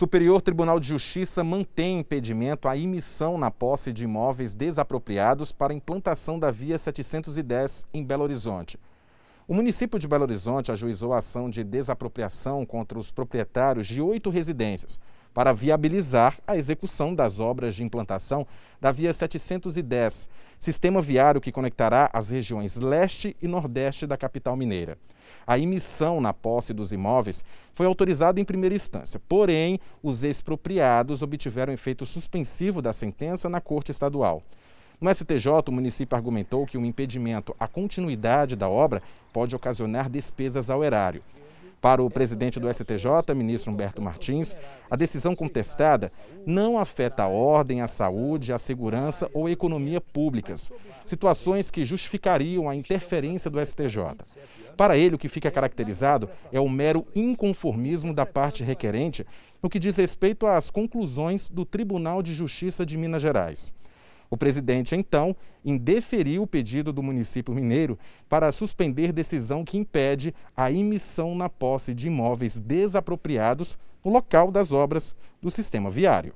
Superior Tribunal de Justiça mantém impedimento à emissão na posse de imóveis desapropriados para implantação da Via 710 em Belo Horizonte. O município de Belo Horizonte ajuizou a ação de desapropriação contra os proprietários de oito residências para viabilizar a execução das obras de implantação da Via 710, sistema viário que conectará as regiões leste e nordeste da capital mineira. A emissão na posse dos imóveis foi autorizada em primeira instância, porém, os expropriados obtiveram efeito suspensivo da sentença na Corte Estadual. No STJ, o município argumentou que o um impedimento à continuidade da obra pode ocasionar despesas ao erário. Para o presidente do STJ, ministro Humberto Martins, a decisão contestada não afeta a ordem, a saúde, a segurança ou a economia públicas, situações que justificariam a interferência do STJ. Para ele, o que fica caracterizado é o mero inconformismo da parte requerente no que diz respeito às conclusões do Tribunal de Justiça de Minas Gerais. O presidente, então, indeferiu o pedido do município mineiro para suspender decisão que impede a emissão na posse de imóveis desapropriados no local das obras do sistema viário.